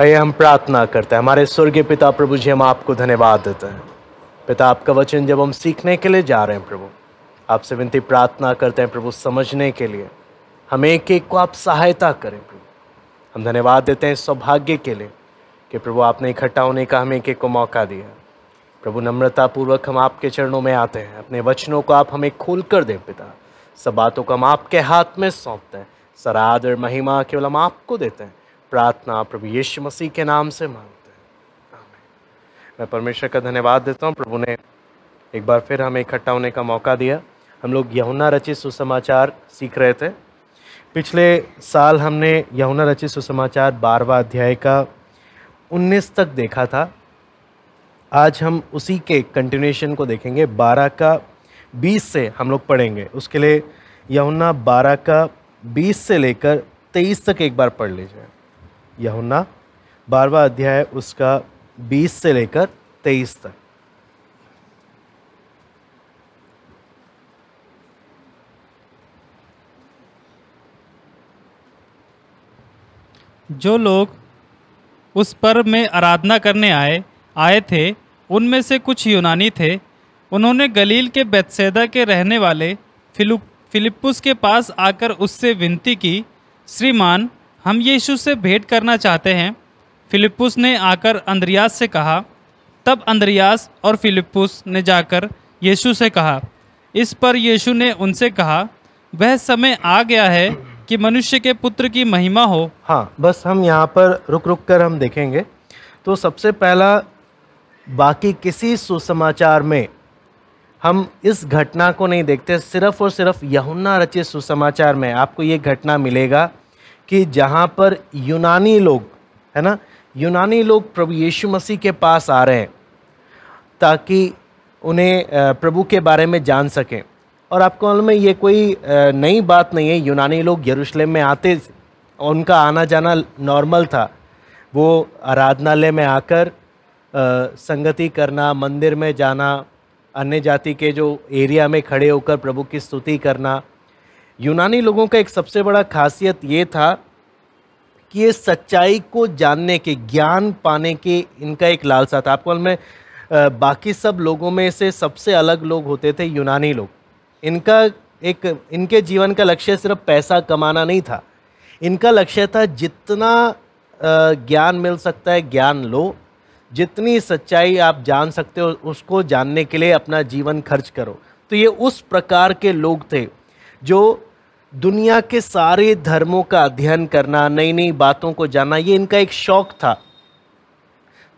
आइए हम प्रार्थना करते हैं हमारे स्वर्गीय पिता प्रभु जी हम आपको धन्यवाद देते हैं पिता आपका वचन जब हम सीखने के लिए जा रहे हैं प्रभु आपसे विनती प्रार्थना करते हैं प्रभु समझने के लिए हम एक एक को आप सहायता करें प्रभु हम धन्यवाद देते हैं सौभाग्य के लिए कि प्रभु आपने इकट्ठा होने का हमें एक एक को मौका दिया प्रभु नम्रतापूर्वक हम आपके चरणों में आते हैं अपने वचनों को आप हमें खोल कर दें पिता सब बातों को हम आपके हाथ में सौंपते हैं सरादर महिमा केवल हम आपको देते हैं प्रार्थना प्रभु यीशु मसीह के नाम से मांगते हैं मैं परमेश्वर का धन्यवाद देता हूँ प्रभु ने एक बार फिर हमें इकट्ठा होने का मौका दिया हम लोग यहुना रचित सुसमाचार सीख रहे थे पिछले साल हमने यहुना रचित सुसमाचार बारवा अध्याय का उन्नीस तक देखा था आज हम उसी के कंटिन्यूशन को देखेंगे बारह का बीस से हम लोग पढ़ेंगे उसके लिए यमुना बारह का बीस से लेकर तेईस तक एक बार पढ़ लीजिए यहुन्ना बारवा अध्याय उसका बीस से लेकर तेईस तक जो लोग उस पर्व में आराधना करने आए आए थे उनमें से कुछ यूनानी थे उन्होंने गलील के बेतसैदा के रहने वाले फिलिपुस के पास आकर उससे विनती की श्रीमान हम यीशु से भेंट करना चाहते हैं फिलिपुस ने आकर अंद्रयास से कहा तब अंद्रयास और फिलिपुस ने जाकर यीशु से कहा इस पर यीशु ने उनसे कहा वह समय आ गया है कि मनुष्य के पुत्र की महिमा हो हाँ बस हम यहाँ पर रुक रुक कर हम देखेंगे तो सबसे पहला बाकी किसी सुसमाचार में हम इस घटना को नहीं देखते सिर्फ और सिर्फ यहुन्ना रचित सुसमाचार में आपको ये घटना मिलेगा कि जहाँ पर यूनानी लोग है ना यूनानी लोग प्रभु यीशु मसीह के पास आ रहे हैं ताकि उन्हें प्रभु के बारे में जान सकें और आपको मालूम है ये कोई नई बात नहीं है यूनानी लोग यरूशलेम में आते उनका आना जाना नॉर्मल था वो आराधनालय में आकर संगति करना मंदिर में जाना अन्य जाति के जो एरिया में खड़े होकर प्रभु की स्तुति करना यूनानी लोगों का एक सबसे बड़ा खासियत ये था कि ये सच्चाई को जानने के ज्ञान पाने के इनका एक लालसा था आपको मैं बाकी सब लोगों में से सबसे अलग लोग होते थे यूनानी लोग इनका एक इनके जीवन का लक्ष्य सिर्फ पैसा कमाना नहीं था इनका लक्ष्य था जितना ज्ञान मिल सकता है ज्ञान लो जितनी सच्चाई आप जान सकते हो उसको जानने के लिए अपना जीवन खर्च करो तो ये उस प्रकार के लोग थे जो दुनिया के सारे धर्मों का अध्ययन करना नई नई बातों को जानना ये इनका एक शौक था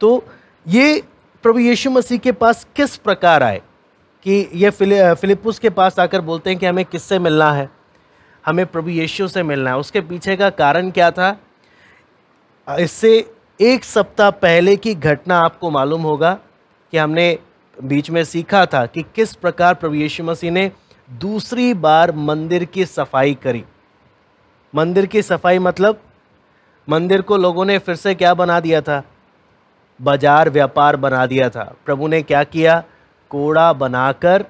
तो ये प्रभु यीशु मसीह के पास किस प्रकार आए कि ये फिलि, फिलिपुस के पास आकर बोलते हैं कि हमें किससे मिलना है हमें प्रभु यीशु से मिलना है उसके पीछे का कारण क्या था इससे एक सप्ताह पहले की घटना आपको मालूम होगा कि हमने बीच में सीखा था कि किस प्रकार प्रभु यीशु मसीह ने दूसरी बार मंदिर की सफाई करी मंदिर की सफाई मतलब मंदिर को लोगों ने फिर से क्या बना दिया था बाजार व्यापार बना दिया था प्रभु ने क्या किया कोड़ा बनाकर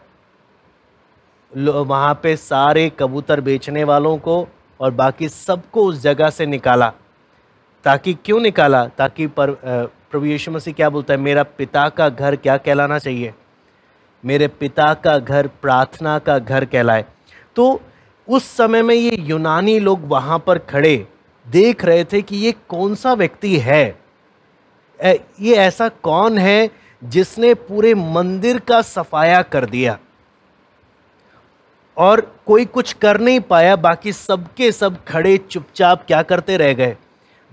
वहाँ पे सारे कबूतर बेचने वालों को और बाकी सबको उस जगह से निकाला ताकि क्यों निकाला ताकि पर प्रभु यीशु मसीह क्या बोलता है मेरा पिता का घर क्या कहलाना चाहिए मेरे पिता का घर प्रार्थना का घर कहलाए तो उस समय में ये यूनानी लोग वहाँ पर खड़े देख रहे थे कि ये कौन सा व्यक्ति है ये ऐसा कौन है जिसने पूरे मंदिर का सफाया कर दिया और कोई कुछ कर नहीं पाया बाकी सबके सब खड़े चुपचाप क्या करते रह गए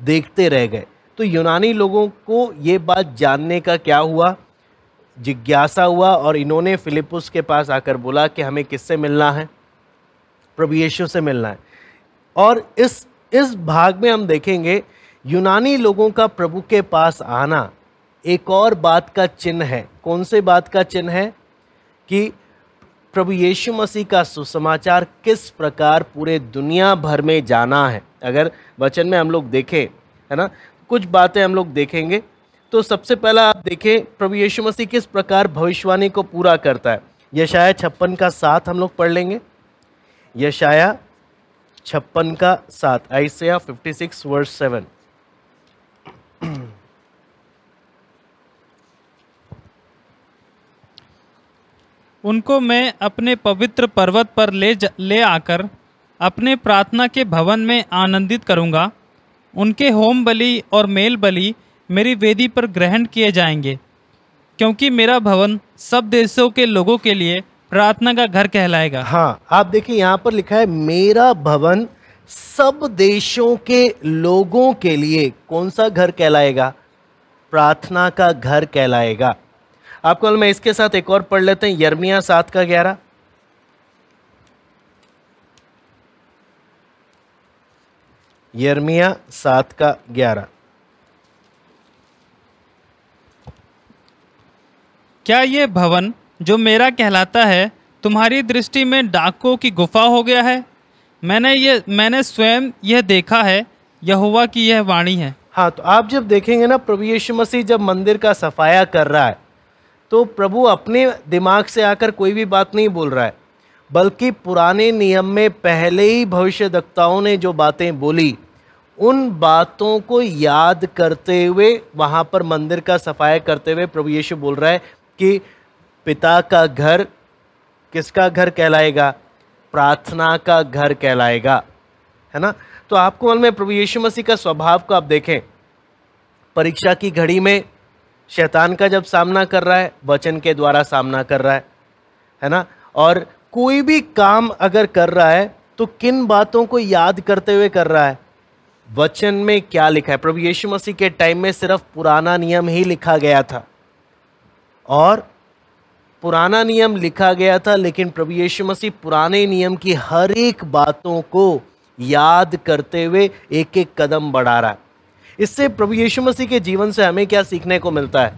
देखते रह गए तो यूनानी लोगों को ये बात जानने का क्या हुआ जिज्ञासा हुआ और इन्होंने फिलिपुस के पास आकर बोला कि हमें किससे मिलना है प्रभु यीशु से मिलना है और इस इस भाग में हम देखेंगे यूनानी लोगों का प्रभु के पास आना एक और बात का चिन्ह है कौन से बात का चिन्ह है कि प्रभु यीशु मसीह का सुसमाचार किस प्रकार पूरे दुनिया भर में जाना है अगर वचन में हम लोग देखें है ना कुछ बातें हम लोग देखेंगे तो सबसे पहला आप देखें प्रभु यीशु मसीह किस प्रकार भविष्यवाणी को पूरा करता है यशाया छप्पन का साथ हम लोग पढ़ लेंगे यशाया छप्पन का साथ फिफ्टी सिक्स वर्स सेवन उनको मैं अपने पवित्र पर्वत पर ले ज, ले आकर अपने प्रार्थना के भवन में आनंदित करूंगा उनके होम बलि और मेल बलि मेरी वेदी पर ग्रहण किए जाएंगे क्योंकि मेरा भवन सब देशों के लोगों के लिए प्रार्थना का घर कहलाएगा हाँ आप देखिए यहाँ पर लिखा है मेरा भवन सब देशों के लोगों के लिए कौन सा घर कहलाएगा प्रार्थना का घर कहलाएगा आपको मैं इसके साथ एक और पढ़ लेते हैं यर्मिया सात का ग्यारह यर्मिया सात का ग्यारह क्या ये भवन जो मेरा कहलाता है तुम्हारी दृष्टि में डाकुओं की गुफा हो गया है मैंने ये मैंने स्वयं यह देखा है यहुआ की यह वाणी है हाँ तो आप जब देखेंगे ना प्रभु यीशु मसीह जब मंदिर का सफाया कर रहा है तो प्रभु अपने दिमाग से आकर कोई भी बात नहीं बोल रहा है बल्कि पुराने नियम में पहले ही भविष्य दक्ताओं ने जो बातें बोली उन बातों को याद करते हुए वहाँ पर मंदिर का सफाया करते हुए प्रभु यीशु बोल रहा है कि पिता का घर किसका घर कहलाएगा प्रार्थना का घर कहलाएगा है ना तो आपको मन में प्रभु यीशु मसीह का स्वभाव को आप देखें परीक्षा की घड़ी में शैतान का जब सामना कर रहा है वचन के द्वारा सामना कर रहा है है ना और कोई भी काम अगर कर रहा है तो किन बातों को याद करते हुए कर रहा है वचन में क्या लिखा है प्रभु यीशु मसीह के टाइम में सिर्फ पुराना नियम ही लिखा गया था और पुराना नियम लिखा गया था लेकिन प्रभु यीशु मसीह पुराने नियम की हर एक बातों को याद करते हुए एक एक कदम बढ़ा रहा है इससे प्रभु यीशु मसीह के जीवन से हमें क्या सीखने को मिलता है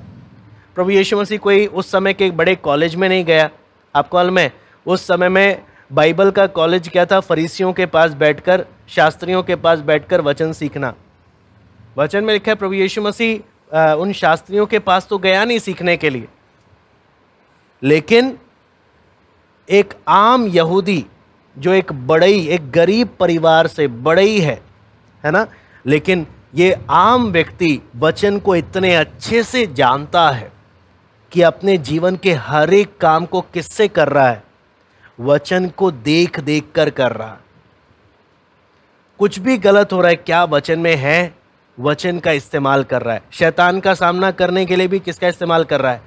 प्रभु यीशु मसीह कोई उस समय के बड़े कॉलेज में नहीं गया आपको अल में उस समय में बाइबल का कॉलेज क्या था फरीसियों के पास बैठकर शास्त्रियों के पास बैठकर वचन सीखना वचन में लिखा है प्रभु यीशु मसीह उन शास्त्रियों के पास तो गया नहीं सीखने के लिए लेकिन एक आम यहूदी जो एक बड़ई एक गरीब परिवार से बड़ई है है ना लेकिन ये आम व्यक्ति वचन को इतने अच्छे से जानता है कि अपने जीवन के हर एक काम को किससे कर रहा है वचन को देख देख कर कर रहा है कुछ भी गलत हो रहा है क्या वचन में है वचन का इस्तेमाल कर रहा है शैतान का सामना करने के लिए भी किसका इस्तेमाल कर रहा है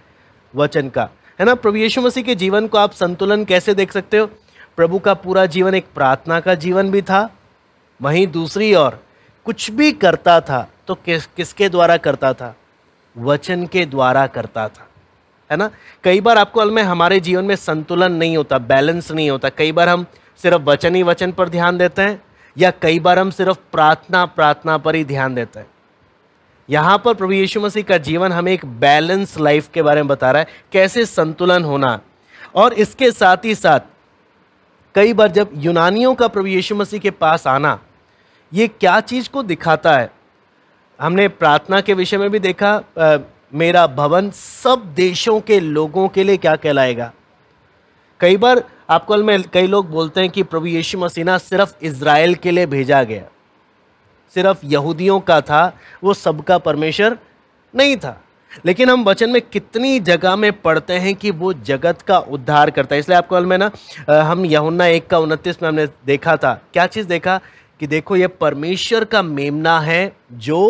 वचन का है ना प्रभु यीशु मसीह के जीवन को आप संतुलन कैसे देख सकते हो प्रभु का पूरा जीवन एक प्रार्थना का जीवन भी था वहीं दूसरी ओर कुछ भी करता था तो किस किसके द्वारा करता था वचन के द्वारा करता था है ना कई बार आपको अलमे हमारे जीवन में संतुलन नहीं होता बैलेंस नहीं होता कई बार हम सिर्फ वचन ही वचन पर ध्यान देते हैं या कई बार हम सिर्फ प्रार्थना प्रार्थना पर ही ध्यान देते हैं यहाँ पर प्रभु यीशु मसीह का जीवन हमें एक बैलेंस लाइफ के बारे में बता रहा है कैसे संतुलन होना और इसके साथ ही साथ कई बार जब यूनानियों का प्रभु यीशु मसीह के पास आना ये क्या चीज़ को दिखाता है हमने प्रार्थना के विषय में भी देखा आ, मेरा भवन सब देशों के लोगों के लिए क्या कहलाएगा कई बार आपको में कई लोग बोलते हैं कि प्रभु यीशु मसीना सिर्फ इसराइल के लिए भेजा गया सिर्फ यहूदियों का था वो सबका परमेश्वर नहीं था लेकिन हम वचन में कितनी जगह में पढ़ते हैं कि वो जगत का उद्धार करता है इसलिए आपको में ना हम यहुन्ना एक का उनतीस में हमने देखा था क्या चीज़ देखा कि देखो ये परमेश्वर का मेमना है जो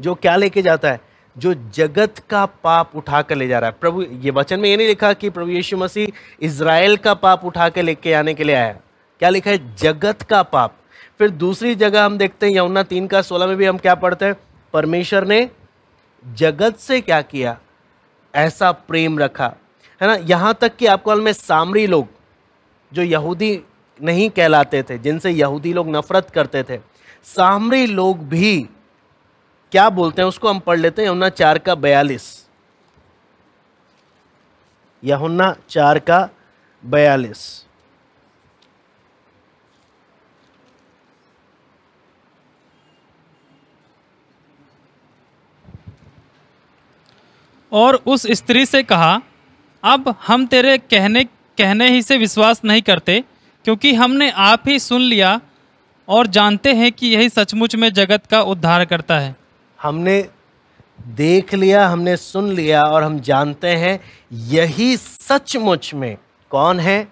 जो क्या लेके जाता है जो जगत का पाप उठा कर ले जा रहा है प्रभु ये वचन में ये नहीं लिखा कि प्रभु यीशु मसीह इसराइल का पाप उठा कर लेके आने के लिए आया क्या लिखा है जगत का पाप फिर दूसरी जगह हम देखते हैं यमुना तीन का सोलह में भी हम क्या पढ़ते हैं परमेश्वर ने जगत से क्या किया ऐसा प्रेम रखा है ना यहाँ तक कि आपको में सामरी लोग जो यहूदी नहीं कहलाते थे जिनसे यहूदी लोग नफरत करते थे सामरी लोग भी क्या बोलते हैं उसको हम पढ़ लेते हैं यमुना चार का बयालीस यमुना चार का बयालीस और उस स्त्री से कहा अब हम तेरे कहने कहने ही से विश्वास नहीं करते क्योंकि हमने आप ही सुन लिया और जानते हैं कि यही सचमुच में जगत का उद्धार करता है हमने देख लिया हमने सुन लिया और हम जानते हैं यही सचमुच में कौन है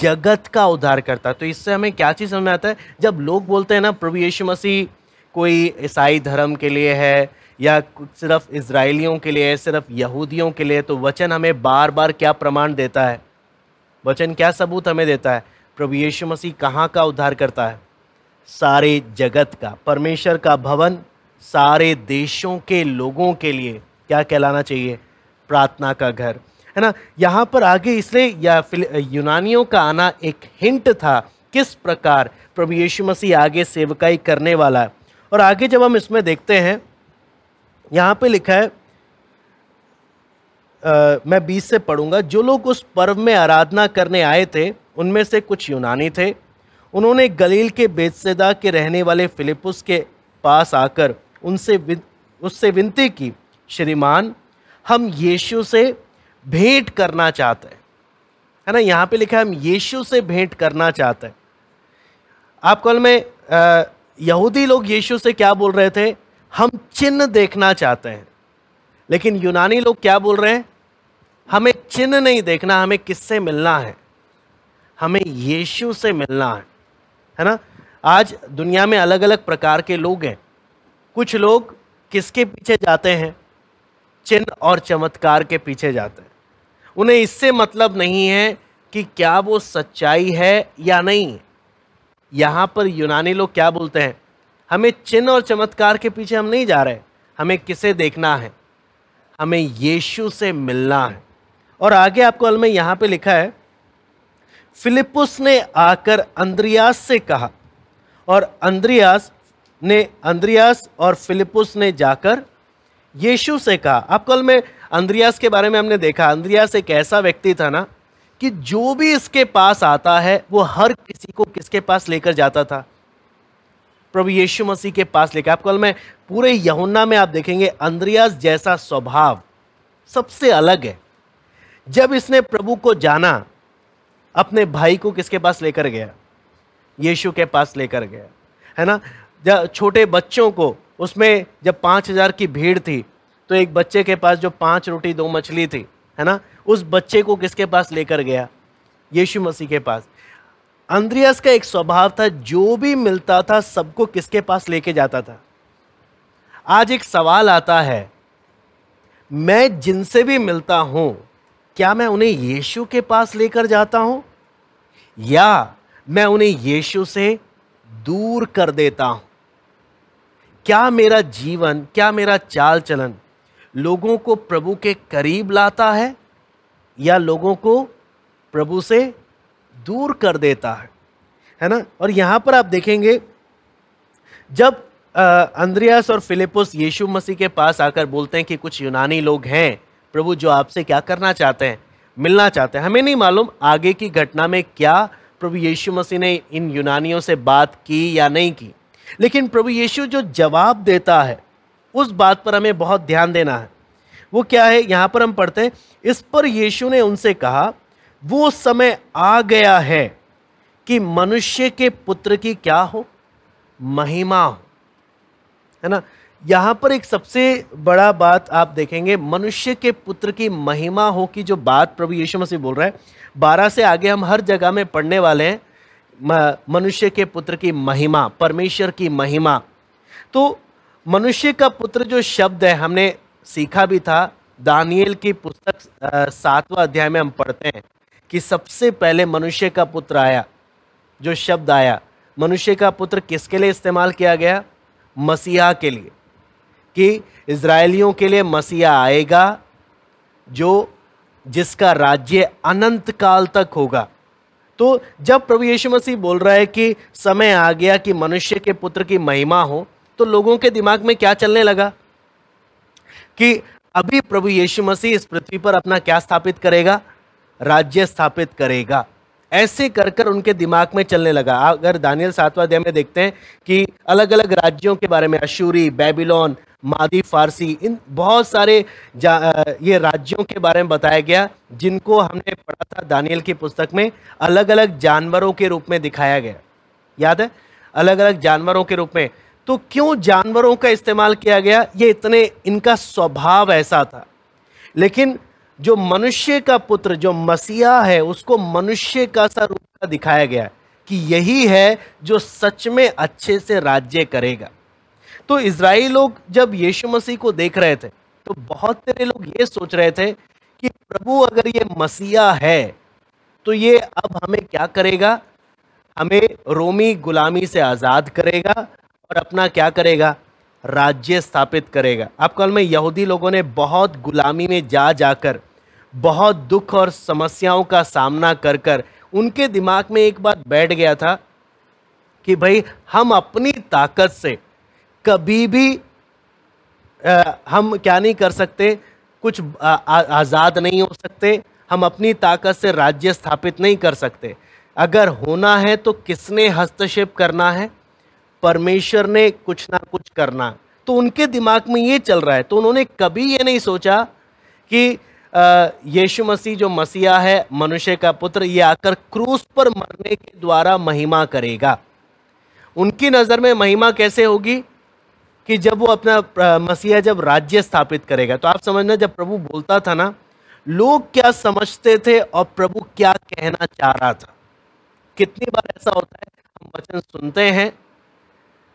जगत का उद्धार करता है तो इससे हमें क्या चीज़ समझ में आता है जब लोग बोलते हैं ना प्रभु यीशु मसीह कोई ईसाई धर्म के लिए है या सिर्फ इसराइलियों के लिए सिर्फ यहूदियों के लिए तो वचन हमें बार बार क्या प्रमाण देता है वचन क्या सबूत हमें देता है प्रभु यीशु मसीह कहाँ का उद्धार करता है सारे जगत का परमेश्वर का भवन सारे देशों के लोगों के लिए क्या कहलाना चाहिए प्रार्थना का घर है ना यहाँ पर आगे इसलिए या यूनानियों का आना एक हिंट था किस प्रकार प्रभु यीशु मसीह आगे सेवकाई करने वाला है और आगे जब हम इसमें देखते हैं यहाँ पे लिखा है आ, मैं बीस से पढ़ूंगा जो लोग उस पर्व में आराधना करने आए थे उनमें से कुछ यूनानी थे उन्होंने गलील के बेतसदा के रहने वाले फिलिपस के पास आकर उनसे विन, उससे विनती की श्रीमान हम यीशु से भेंट करना चाहते हैं है ना यहाँ पे लिखा है हम यीशु से भेंट करना चाहते हैं आप कल में यहूदी लोग यीशु से क्या बोल रहे थे हम चिन्ह देखना चाहते हैं लेकिन यूनानी लोग क्या बोल रहे हैं हमें चिन्ह नहीं देखना हमें किससे मिलना है हमें यीशु से मिलना है है ना आज दुनिया में अलग अलग प्रकार के लोग हैं कुछ लोग किसके पीछे जाते हैं चिन्ह और चमत्कार के पीछे जाते हैं उन्हें इससे मतलब नहीं है कि क्या वो सच्चाई है या नहीं यहाँ पर यूनानी लोग क्या बोलते हैं हमें चिन्ह और चमत्कार के पीछे हम नहीं जा रहे हमें किसे देखना है हमें यीशु से मिलना है और आगे आपको अलमे यहां पे लिखा है फिलिपुस ने आकर अंद्रियास से कहा और अंद्रियास ने अंद्रियास और फिलिपुस ने जाकर यीशु से कहा आप कल में अंद्रियास के बारे में हमने देखा अंद्रियास एक ऐसा व्यक्ति था ना कि जो भी इसके पास आता है वो हर किसी को किसके पास लेकर जाता था प्रभु यीशु मसीह के पास लेकर आपको मैं पूरे यहुन्ना में आप देखेंगे अंद्रियास जैसा स्वभाव सबसे अलग है जब इसने प्रभु को जाना अपने भाई को किसके पास लेकर गया यीशु के पास लेकर गया है ना जब छोटे बच्चों को उसमें जब पाँच हज़ार की भीड़ थी तो एक बच्चे के पास जो पाँच रोटी दो मछली थी है ना उस बच्चे को किसके पास लेकर गया यीशु मसीह के पास अंद्रियास का एक स्वभाव था जो भी मिलता था सबको किसके पास लेके जाता था आज एक सवाल आता है मैं जिनसे भी मिलता हूं क्या मैं उन्हें यीशु के पास लेकर जाता हूं या मैं उन्हें यीशु से दूर कर देता हूं क्या मेरा जीवन क्या मेरा चाल चलन लोगों को प्रभु के करीब लाता है या लोगों को प्रभु से दूर कर देता है है ना और यहाँ पर आप देखेंगे जब अंद्रियास और फिलिपस यीशु मसीह के पास आकर बोलते हैं कि कुछ यूनानी लोग हैं प्रभु जो आपसे क्या करना चाहते हैं मिलना चाहते हैं हमें नहीं मालूम आगे की घटना में क्या प्रभु यीशु मसीह ने इन यूनानियों से बात की या नहीं की लेकिन प्रभु यीशु जो जवाब देता है उस बात पर हमें बहुत ध्यान देना है वो क्या है यहाँ पर हम पढ़ते हैं इस पर यीशु ने उनसे कहा वो समय आ गया है कि मनुष्य के पुत्र की क्या हो महिमा हो है ना यहाँ पर एक सबसे बड़ा बात आप देखेंगे मनुष्य के पुत्र की महिमा हो की जो बात प्रभु यीशु मसीह बोल रहा है बारह से आगे हम हर जगह में पढ़ने वाले हैं मनुष्य के पुत्र की महिमा परमेश्वर की महिमा तो मनुष्य का पुत्र जो शब्द है हमने सीखा भी था दानियल की पुस्तक सातवां अध्याय में हम पढ़ते हैं कि सबसे पहले मनुष्य का पुत्र आया जो शब्द आया मनुष्य का पुत्र किसके लिए इस्तेमाल किया गया मसीहा के लिए कि इसराइलियों के लिए मसीहा आएगा जो जिसका राज्य अनंत काल तक होगा तो जब प्रभु यीशु मसीह बोल रहा है कि समय आ गया कि मनुष्य के पुत्र की महिमा हो तो लोगों के दिमाग में क्या चलने लगा कि अभी प्रभु यीशु मसीह इस पृथ्वी पर अपना क्या स्थापित करेगा राज्य स्थापित करेगा ऐसे कर कर उनके दिमाग में चलने लगा अगर दानियल सातवा अध्याय में देखते हैं कि अलग अलग राज्यों के बारे में अशूरी बेबीलोन मादी फारसी इन बहुत सारे ये राज्यों के बारे में बताया गया जिनको हमने पढ़ा था दानियल की पुस्तक में अलग अलग जानवरों के रूप में दिखाया गया याद है अलग अलग जानवरों के रूप में तो क्यों जानवरों का इस्तेमाल किया गया ये इतने इनका स्वभाव ऐसा था लेकिन जो मनुष्य का पुत्र जो मसीहा है उसको मनुष्य का सा रूप का दिखाया गया कि यही है जो सच में अच्छे से राज्य करेगा तो इसराइल लोग जब यीशु मसीह को देख रहे थे तो बहुत सारे लोग ये सोच रहे थे कि प्रभु अगर ये मसीहा है तो ये अब हमें क्या करेगा हमें रोमी गुलामी से आज़ाद करेगा और अपना क्या करेगा राज्य स्थापित करेगा कल में यहूदी लोगों ने बहुत गुलामी में जा जाकर बहुत दुख और समस्याओं का सामना कर कर उनके दिमाग में एक बात बैठ गया था कि भाई हम अपनी ताकत से कभी भी आ, हम क्या नहीं कर सकते कुछ आज़ाद नहीं हो सकते हम अपनी ताकत से राज्य स्थापित नहीं कर सकते अगर होना है तो किसने हस्तक्षेप करना है परमेश्वर ने कुछ ना कुछ करना तो उनके दिमाग में ये चल रहा है तो उन्होंने कभी ये नहीं सोचा कि यीशु मसीह जो मसीहा है मनुष्य का पुत्र ये आकर क्रूस पर मरने के द्वारा महिमा करेगा उनकी नज़र में महिमा कैसे होगी कि जब वो अपना मसीहा जब राज्य स्थापित करेगा तो आप समझना जब प्रभु बोलता था ना लोग क्या समझते थे और प्रभु क्या कहना चाह रहा था कितनी बार ऐसा होता है हम वचन सुनते हैं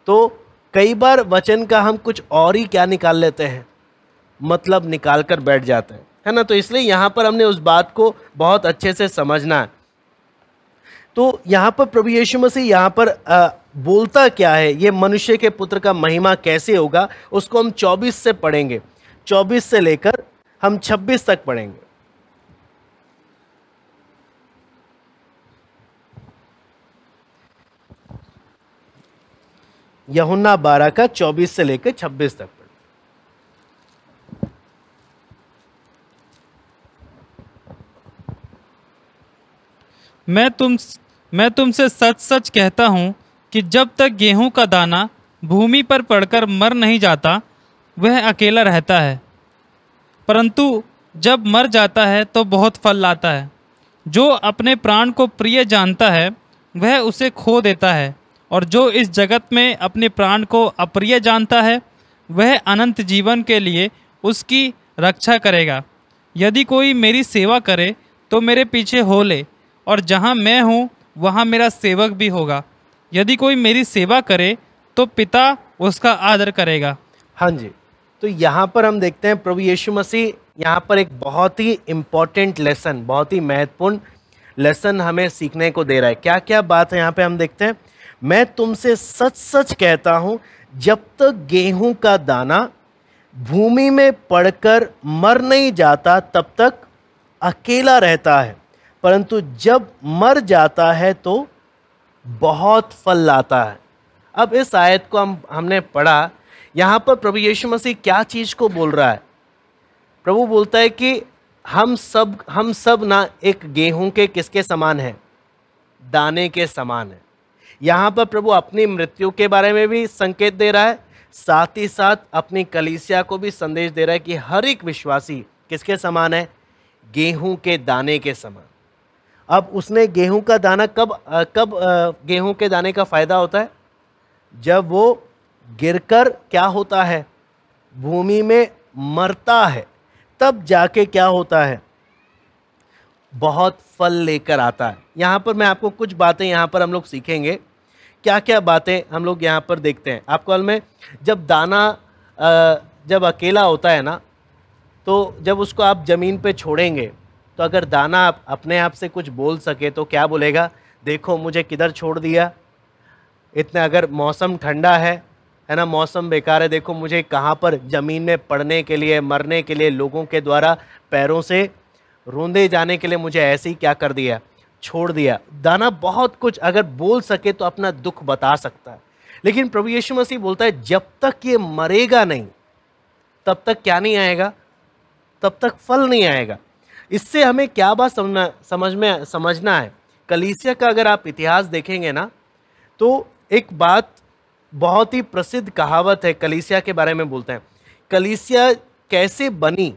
तो कई बार वचन का हम कुछ और ही क्या निकाल लेते हैं मतलब निकाल कर बैठ जाते हैं है ना तो इसलिए यहाँ पर हमने उस बात को बहुत अच्छे से समझना है तो यहाँ पर प्रभु यीशु मसीह यहाँ पर आ, बोलता क्या है ये मनुष्य के पुत्र का महिमा कैसे होगा उसको हम 24 से पढ़ेंगे 24 से लेकर हम 26 तक पढ़ेंगे यहुन्ना बारह का चौबीस से लेकर छब्बीस तक मैं तुम मैं तुमसे सच सच कहता हूँ कि जब तक गेहूं का दाना भूमि पर पड़कर मर नहीं जाता वह अकेला रहता है परंतु जब मर जाता है तो बहुत फल लाता है जो अपने प्राण को प्रिय जानता है वह उसे खो देता है और जो इस जगत में अपने प्राण को अप्रिय जानता है वह अनंत जीवन के लिए उसकी रक्षा करेगा यदि कोई मेरी सेवा करे तो मेरे पीछे हो ले और जहाँ मैं हूँ वहाँ मेरा सेवक भी होगा यदि कोई मेरी सेवा करे तो पिता उसका आदर करेगा हाँ जी तो यहाँ पर हम देखते हैं प्रभु यीशु मसीह यहाँ पर एक बहुत ही इम्पोर्टेंट लेसन बहुत ही महत्वपूर्ण लेसन हमें सीखने को दे रहा है क्या क्या बात है यहाँ पे हम देखते हैं मैं तुमसे सच सच कहता हूँ जब तक गेहूं का दाना भूमि में पड़कर मर नहीं जाता तब तक अकेला रहता है परंतु जब मर जाता है तो बहुत फल लाता है अब इस आयत को हम हमने पढ़ा यहाँ पर प्रभु यीशु मसीह क्या चीज़ को बोल रहा है प्रभु बोलता है कि हम सब हम सब ना एक गेहूं के किसके समान है दाने के समान है यहाँ पर प्रभु अपनी मृत्यु के बारे में भी संकेत दे रहा है साथ ही साथ अपनी कलीसिया को भी संदेश दे रहा है कि हर एक विश्वासी किसके समान है गेहूं के दाने के समान अब उसने गेहूं का दाना कब कब गेहूं के दाने का फ़ायदा होता है जब वो गिरकर क्या होता है भूमि में मरता है तब जाके क्या होता है बहुत फल लेकर आता है यहाँ पर मैं आपको कुछ बातें यहाँ पर हम लोग सीखेंगे क्या क्या बातें हम लोग यहाँ पर देखते हैं आप हाल में जब दाना जब अकेला होता है ना तो जब उसको आप ज़मीन पे छोड़ेंगे तो अगर दाना आप अपने आप से कुछ बोल सके तो क्या बोलेगा देखो मुझे किधर छोड़ दिया इतना अगर मौसम ठंडा है है ना मौसम बेकार है देखो मुझे कहाँ पर ज़मीन में पड़ने के लिए मरने के लिए लोगों के द्वारा पैरों से रोंदे जाने के लिए मुझे ऐसे ही क्या कर दिया छोड़ दिया दाना बहुत कुछ अगर बोल सके तो अपना दुख बता सकता है लेकिन प्रभु यीशु मसीह बोलता है जब तक ये मरेगा नहीं तब तक क्या नहीं आएगा तब तक फल नहीं आएगा इससे हमें क्या बात समझना समझ में समझना है कलीसिया का अगर आप इतिहास देखेंगे ना तो एक बात बहुत ही प्रसिद्ध कहावत है कलीसिया के बारे में बोलते हैं कलीसिया कैसे बनी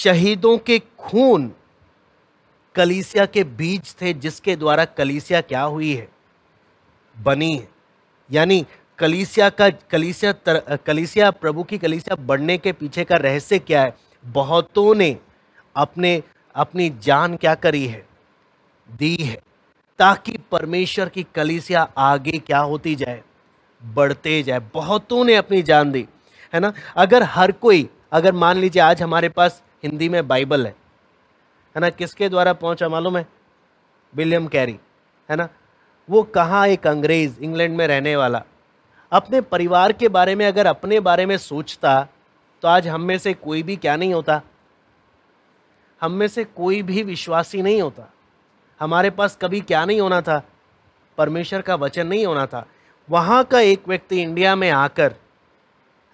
शहीदों के खून कलीसिया के बीज थे जिसके द्वारा कलीसिया क्या हुई है बनी है यानी कलीसिया का कलीसिया तर, कलीसिया प्रभु की कलीसिया बढ़ने के पीछे का रहस्य क्या है बहुतों ने अपने अपनी जान क्या करी है दी है ताकि परमेश्वर की कलीसिया आगे क्या होती जाए बढ़ते जाए बहुतों ने अपनी जान दी है ना अगर हर कोई अगर मान लीजिए आज हमारे पास हिंदी में बाइबल है है ना किसके द्वारा पहुंचा मालूम है विलियम कैरी है ना वो कहाँ एक अंग्रेज़ इंग्लैंड में रहने वाला अपने परिवार के बारे में अगर अपने बारे में सोचता तो आज हम में से कोई भी क्या नहीं होता हम में से कोई भी विश्वासी नहीं होता हमारे पास कभी क्या नहीं होना था परमेश्वर का वचन नहीं होना था वहाँ का एक व्यक्ति इंडिया में आकर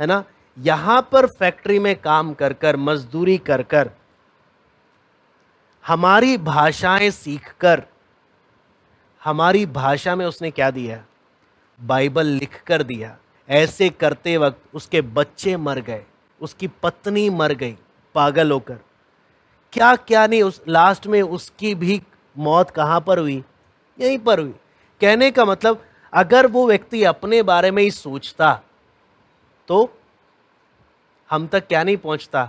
है ना यहाँ पर फैक्ट्री में काम कर कर मजदूरी कर कर हमारी भाषाएं सीखकर हमारी भाषा में उसने क्या दिया बाइबल लिख कर दिया ऐसे करते वक्त उसके बच्चे मर गए उसकी पत्नी मर गई पागल होकर क्या क्या नहीं उस लास्ट में उसकी भी मौत कहाँ पर हुई यहीं पर हुई कहने का मतलब अगर वो व्यक्ति अपने बारे में ही सोचता तो हम तक क्या नहीं पहुँचता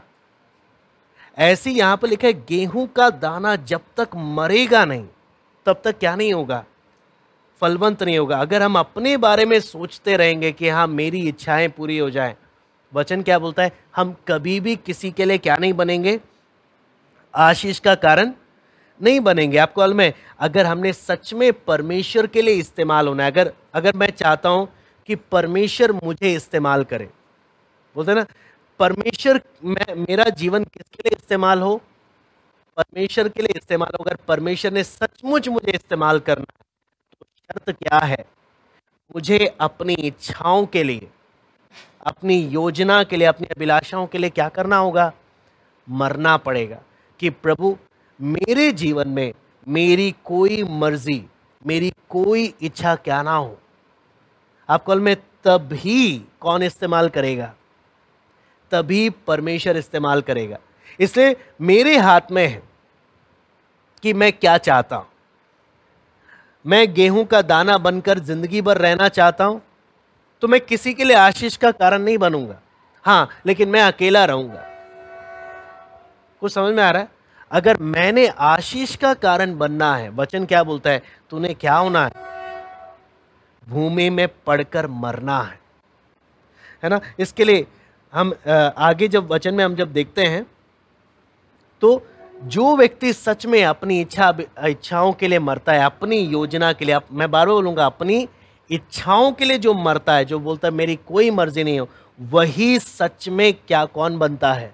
ऐसे यहाँ पर लिखा है गेहूं का दाना जब तक मरेगा नहीं तब तक क्या नहीं होगा फलवंत नहीं होगा अगर हम अपने बारे में सोचते रहेंगे कि हाँ मेरी इच्छाएं पूरी हो जाए वचन क्या बोलता है हम कभी भी किसी के लिए क्या नहीं बनेंगे आशीष का कारण नहीं बनेंगे आपको अल में अगर हमने सच में परमेश्वर के लिए इस्तेमाल होना है अगर अगर मैं चाहता हूं कि परमेश्वर मुझे इस्तेमाल करे बोलते ना परमेश्वर मैं मेरा जीवन किसके लिए इस्तेमाल हो परमेश्वर के लिए इस्तेमाल हो अगर परमेश्वर ने सचमुच मुझे इस्तेमाल करना है तो शर्त क्या है मुझे अपनी इच्छाओं के लिए अपनी योजना के लिए अपनी अभिलाषाओं के लिए क्या करना होगा मरना पड़ेगा कि प्रभु मेरे जीवन में मेरी कोई मर्जी मेरी कोई इच्छा क्या ना हो आप कल में तभी कौन इस्तेमाल करेगा तभी परमेश्वर इस्तेमाल करेगा इसलिए मेरे हाथ में है कि मैं क्या चाहता हूं मैं गेहूं का दाना बनकर ज़िंदगी भर रहना चाहता हूं तो मैं किसी के लिए आशीष का कारण नहीं बनूंगा हाँ लेकिन मैं अकेला रहूंगा कुछ समझ में आ रहा है अगर मैंने आशीष का कारण बनना है वचन क्या बोलता है तूने क्या होना है भूमि में पड़कर मरना है है ना इसके लिए हम आगे जब वचन में हम जब देखते हैं तो जो व्यक्ति सच में अपनी इच्छा इच्छाओं के लिए मरता है अपनी योजना के लिए मैं बार बार बोलूँगा अपनी इच्छाओं के लिए जो मरता है जो बोलता है मेरी कोई मर्जी नहीं हो वही सच में क्या कौन बनता है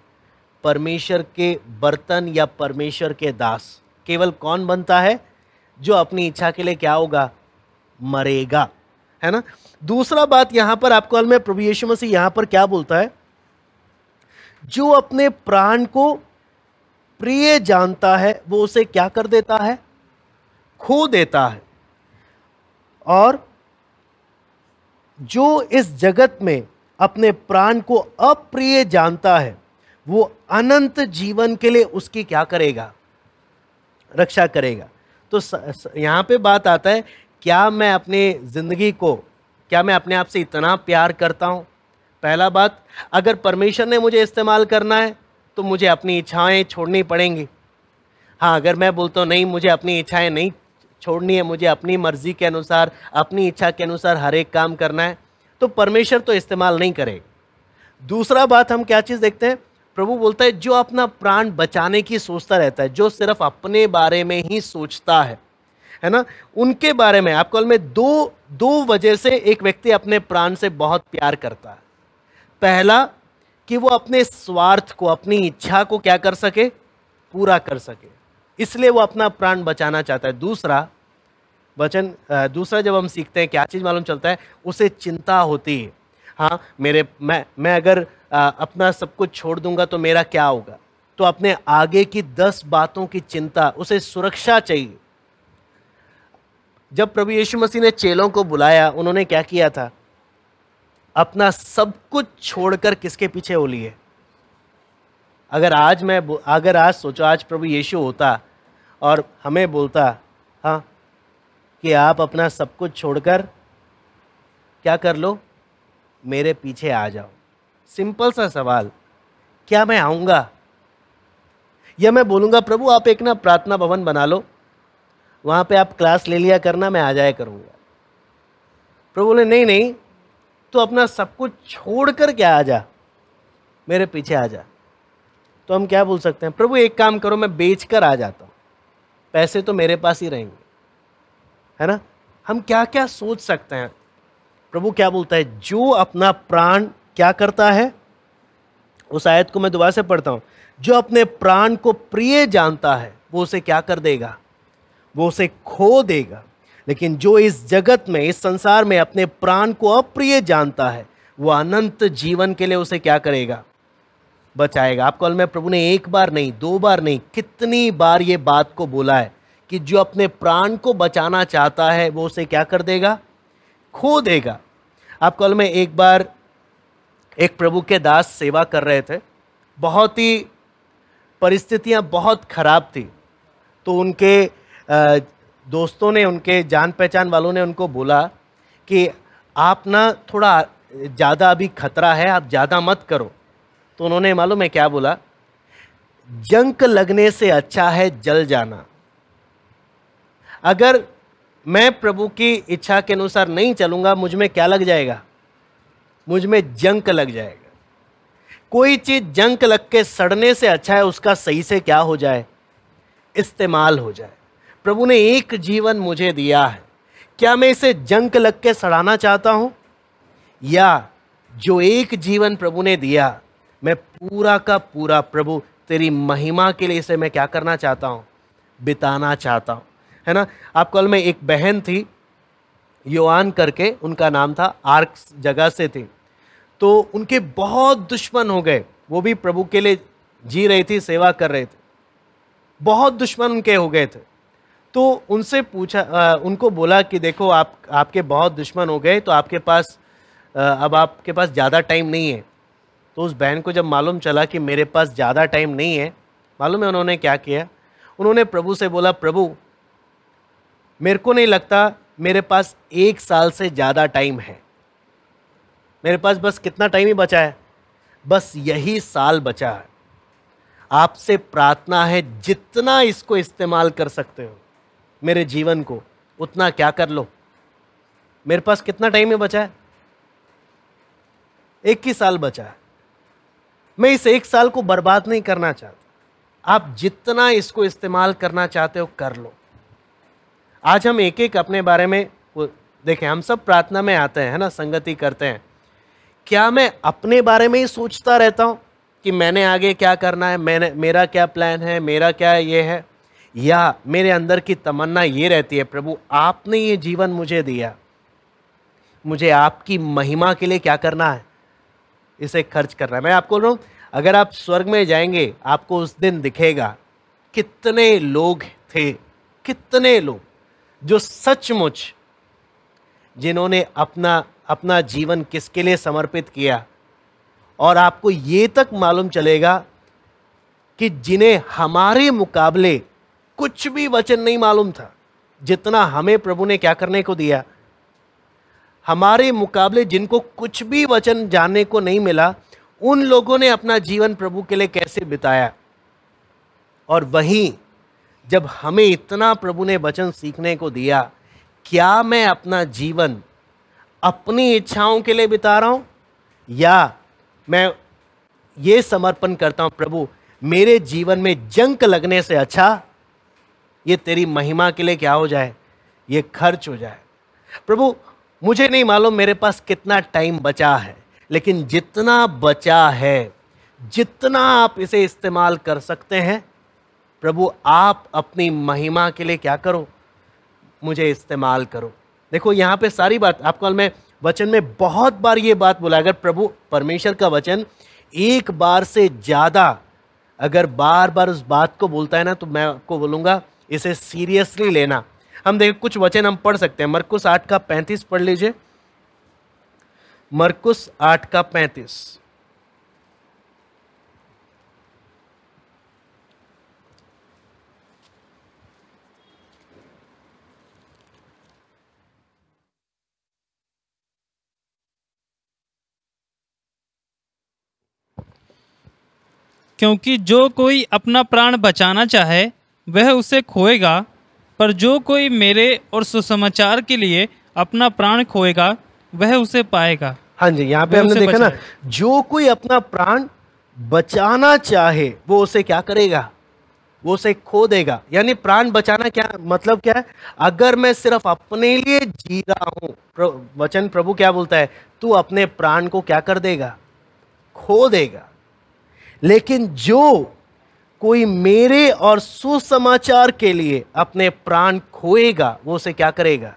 परमेश्वर के बर्तन या परमेश्वर के दास केवल कौन बनता है जो अपनी इच्छा के लिए क्या होगा मरेगा है ना दूसरा बात यहाँ पर आपको में प्रभु यीशु मसीह यहाँ पर क्या बोलता है जो अपने प्राण को प्रिय जानता है वो उसे क्या कर देता है खो देता है और जो इस जगत में अपने प्राण को अप्रिय जानता है वो अनंत जीवन के लिए उसकी क्या करेगा रक्षा करेगा तो यहाँ पे बात आता है क्या मैं अपनी ज़िंदगी को क्या मैं अपने आप से इतना प्यार करता हूँ पहला बात अगर परमेश्वर ने मुझे इस्तेमाल करना है तो मुझे अपनी इच्छाएं छोड़नी पड़ेंगी हाँ अगर मैं बोलता हूँ नहीं मुझे अपनी इच्छाएं नहीं छोड़नी है मुझे अपनी मर्ज़ी के अनुसार अपनी इच्छा के अनुसार हर एक काम करना है तो परमेश्वर तो इस्तेमाल नहीं करे दूसरा बात हम क्या चीज़ देखते हैं प्रभु बोलता है जो अपना प्राण बचाने की सोचता रहता है जो सिर्फ अपने बारे में ही सोचता है है ना उनके बारे में आपको में दो दो वजह से एक व्यक्ति अपने प्राण से बहुत प्यार करता है पहला कि वो अपने स्वार्थ को अपनी इच्छा को क्या कर सके पूरा कर सके इसलिए वो अपना प्राण बचाना चाहता है दूसरा वचन दूसरा जब हम सीखते हैं क्या चीज़ मालूम चलता है उसे चिंता होती है हाँ मेरे मैं मैं अगर आ, अपना सब कुछ छोड़ दूंगा तो मेरा क्या होगा तो अपने आगे की दस बातों की चिंता उसे सुरक्षा चाहिए जब प्रभु यीशु मसीह ने चेलों को बुलाया उन्होंने क्या किया था अपना सब कुछ छोड़कर किसके पीछे हो लिए अगर आज मैं अगर आज सोचो आज प्रभु यीशु होता और हमें बोलता हाँ कि आप अपना सब कुछ छोड़कर क्या कर लो मेरे पीछे आ जाओ सिंपल सा सवाल क्या मैं आऊँगा या मैं बोलूँगा प्रभु आप एक ना प्रार्थना भवन बना लो वहाँ पे आप क्लास ले लिया करना मैं आ जाया करूँगा प्रभु बोले नहीं नहीं तो अपना सब कुछ छोड़ कर क्या आ जा मेरे पीछे आ जा तो हम क्या बोल सकते हैं प्रभु एक काम करो मैं बेच कर आ जाता हूँ पैसे तो मेरे पास ही रहेंगे है ना हम क्या क्या सोच सकते हैं प्रभु क्या बोलता है जो अपना प्राण क्या करता है उस आयत को मैं दोबारा से पढ़ता हूँ जो अपने प्राण को प्रिय जानता है वो उसे क्या कर देगा वो उसे खो देगा लेकिन जो इस जगत में इस संसार में अपने प्राण को अप्रिय जानता है वह अनंत जीवन के लिए उसे क्या करेगा बचाएगा आपको में प्रभु ने एक बार नहीं दो बार नहीं कितनी बार ये बात को बोला है कि जो अपने प्राण को बचाना चाहता है वो उसे क्या कर देगा खो देगा आपको में एक बार एक प्रभु के दास सेवा कर रहे थे बहुत ही परिस्थितियां बहुत ख़राब थी तो उनके दोस्तों ने उनके जान पहचान वालों ने उनको बोला कि आप ना थोड़ा ज़्यादा अभी खतरा है आप ज़्यादा मत करो तो उन्होंने मालूम है क्या बोला जंक लगने से अच्छा है जल जाना अगर मैं प्रभु की इच्छा के अनुसार नहीं चलूंगा मुझ में क्या लग जाएगा मुझ में जंक लग जाएगा कोई चीज़ जंक लग के सड़ने से अच्छा है उसका सही से क्या हो जाए इस्तेमाल हो जाए प्रभु ने एक जीवन मुझे दिया है क्या मैं इसे जंक लग के सड़ाना चाहता हूँ या जो एक जीवन प्रभु ने दिया मैं पूरा का पूरा प्रभु तेरी महिमा के लिए इसे मैं क्या करना चाहता हूँ बिताना चाहता हूँ है ना आप कल में एक बहन थी योआन करके उनका नाम था आर्क जगह से थी तो उनके बहुत दुश्मन हो गए वो भी प्रभु के लिए जी रही थी सेवा कर रहे थे बहुत दुश्मन उनके हो गए थे तो उनसे पूछा आ, उनको बोला कि देखो आप आपके बहुत दुश्मन हो गए तो आपके पास आ, अब आपके पास ज़्यादा टाइम नहीं है तो उस बहन को जब मालूम चला कि मेरे पास ज़्यादा टाइम नहीं है मालूम है उन्होंने क्या किया उन्होंने प्रभु से बोला प्रभु मेरे को नहीं लगता मेरे पास एक साल से ज़्यादा टाइम है मेरे पास बस कितना टाइम ही बचा है बस यही साल बचा है आपसे प्रार्थना है जितना इसको इस्तेमाल कर सकते हो मेरे जीवन को उतना क्या कर लो मेरे पास कितना टाइम ही बचा है एक ही साल बचा है मैं इस एक साल को बर्बाद नहीं करना चाहता आप जितना इसको इस्तेमाल करना चाहते हो कर लो आज हम एक एक अपने बारे में देखें हम सब प्रार्थना में आते हैं ना संगति करते हैं क्या मैं अपने बारे में ही सोचता रहता हूँ कि मैंने आगे क्या करना है मैंने मेरा क्या प्लान है मेरा क्या ये है या मेरे अंदर की तमन्ना ये रहती है प्रभु आपने ये जीवन मुझे दिया मुझे आपकी महिमा के लिए क्या करना है इसे खर्च करना है मैं आपको बोल रहा हूँ अगर आप स्वर्ग में जाएंगे आपको उस दिन दिखेगा कितने लोग थे कितने लोग जो सचमुच जिन्होंने अपना अपना जीवन किसके लिए समर्पित किया और आपको ये तक मालूम चलेगा कि जिन्हें हमारे मुकाबले कुछ भी वचन नहीं मालूम था जितना हमें प्रभु ने क्या करने को दिया हमारे मुकाबले जिनको कुछ भी वचन जानने को नहीं मिला उन लोगों ने अपना जीवन प्रभु के लिए कैसे बिताया और वहीं जब हमें इतना प्रभु ने वचन सीखने को दिया क्या मैं अपना जीवन अपनी इच्छाओं के लिए बिता रहा हूं या मैं ये समर्पण करता हूं प्रभु मेरे जीवन में जंक लगने से अच्छा ये तेरी महिमा के लिए क्या हो जाए ये खर्च हो जाए प्रभु मुझे नहीं मालूम मेरे पास कितना टाइम बचा है लेकिन जितना बचा है जितना आप इसे इस्तेमाल कर सकते हैं प्रभु आप अपनी महिमा के लिए क्या करो मुझे इस्तेमाल करो देखो यहाँ पे सारी बात आपको मैं वचन में बहुत बार ये बात बोला अगर प्रभु परमेश्वर का वचन एक बार से ज़्यादा अगर बार बार उस बात को बोलता है ना तो मैं आपको बोलूँगा इसे सीरियसली लेना हम देखें कुछ वचन हम पढ़ सकते हैं मरकुस आठ का पैंतीस पढ़ लीजिए मरकुस आठ का पैंतीस क्योंकि जो कोई अपना प्राण बचाना चाहे वह उसे खोएगा पर जो कोई मेरे और सुसमाचार के लिए अपना प्राण खोएगा वह उसे पाएगा हाँ जी यहाँ पे हमने देखा ना जो कोई अपना प्राण बचाना चाहे वो उसे क्या करेगा वो उसे खो देगा यानी प्राण बचाना क्या मतलब क्या है अगर मैं सिर्फ अपने लिए जी रहा हूं वचन प्रभु क्या बोलता है तू अपने प्राण को क्या कर देगा खो देगा लेकिन जो कोई मेरे और सुसमाचार के लिए अपने प्राण खोएगा वो उसे क्या करेगा